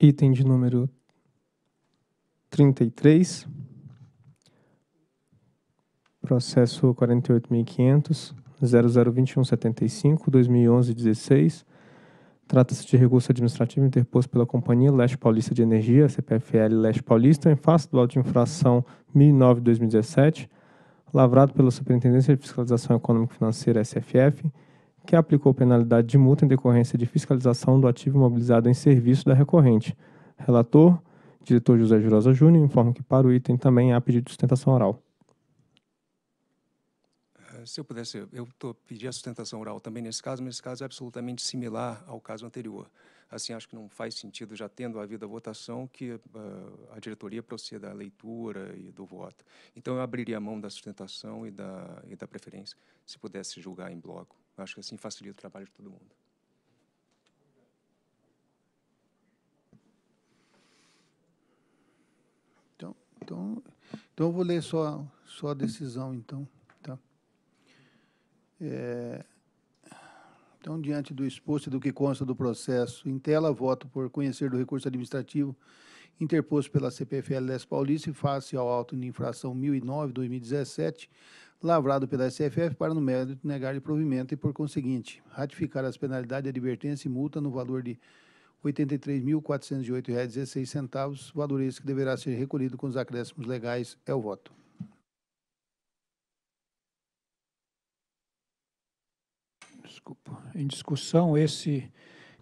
item de número 33, processo 48.500, 2011, 16. Trata-se de recurso administrativo interposto pela Companhia Leste Paulista de Energia, CPFL Leste Paulista, em face do auto de infração 1009-2017, lavrado pela Superintendência de Fiscalização Econômico-Financeira, SFF, que aplicou penalidade de multa em decorrência de fiscalização do ativo imobilizado em serviço da recorrente. Relator, diretor José Jurosa Júnior, informa que para o item também há pedido de sustentação oral se eu pudesse, eu estou pedindo a sustentação oral também nesse caso, mas esse caso é absolutamente similar ao caso anterior. Assim, acho que não faz sentido, já tendo havido a votação, que uh, a diretoria proceda à leitura e do voto. Então, eu abriria a mão da sustentação e da, e da preferência, se pudesse julgar em bloco. Acho que assim facilita o trabalho de todo mundo. Então, então, então eu vou ler só, só a decisão, então. É... Então, diante do exposto e do que consta do processo, em tela, voto por conhecer do recurso administrativo interposto pela CPFL Leste Paulista e face ao auto de infração 1009-2017, lavrado pela SFF para, no mérito, negar de provimento e, por conseguinte, ratificar as penalidades de advertência e multa no valor de R$ 83.408,16, valor esse que deverá ser recolhido com os acréscimos legais. É o voto. desculpa, em discussão. Esse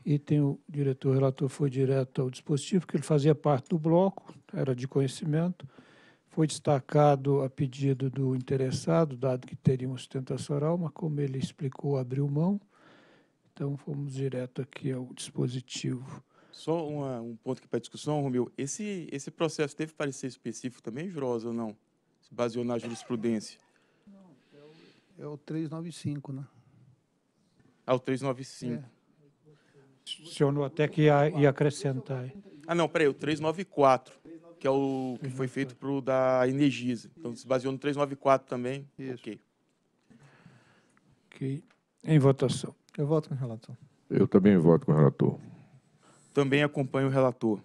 item, o diretor relator foi direto ao dispositivo, que ele fazia parte do bloco, era de conhecimento. Foi destacado a pedido do interessado, dado que teria uma sustentação oral, mas como ele explicou, abriu mão. Então, fomos direto aqui ao dispositivo. Só uma, um ponto aqui para discussão, Romeu. Esse, esse processo teve parecer específico também, Jurosa, ou não? Se baseou na jurisprudência? Não, é o, é o 395, né? ao 395. É. O senhor até que ia, ia acrescentar. Ah, não, peraí, o 394 que é o que foi feito para o da Energisa. Então, se baseou no 394 também. Isso. Ok. Ok. Em votação. Eu voto com o relator. Eu também voto com o relator. Também acompanho o relator.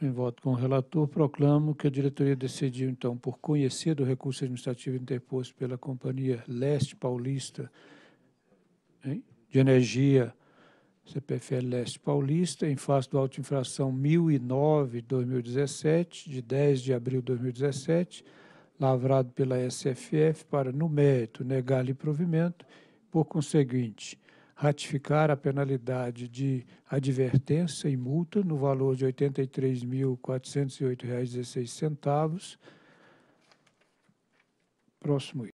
Em voto com o relator, proclamo que a diretoria decidiu, então, por conhecer do recurso administrativo interposto pela Companhia Leste Paulista, hein? de Energia, CPFL Leste Paulista, em face do auto infração 1009-2017, de 10 de abril de 2017, lavrado pela SFF para, no mérito, negar-lhe provimento, por conseguinte, ratificar a penalidade de advertência e multa no valor de R$ 83.408,16. Próximo item.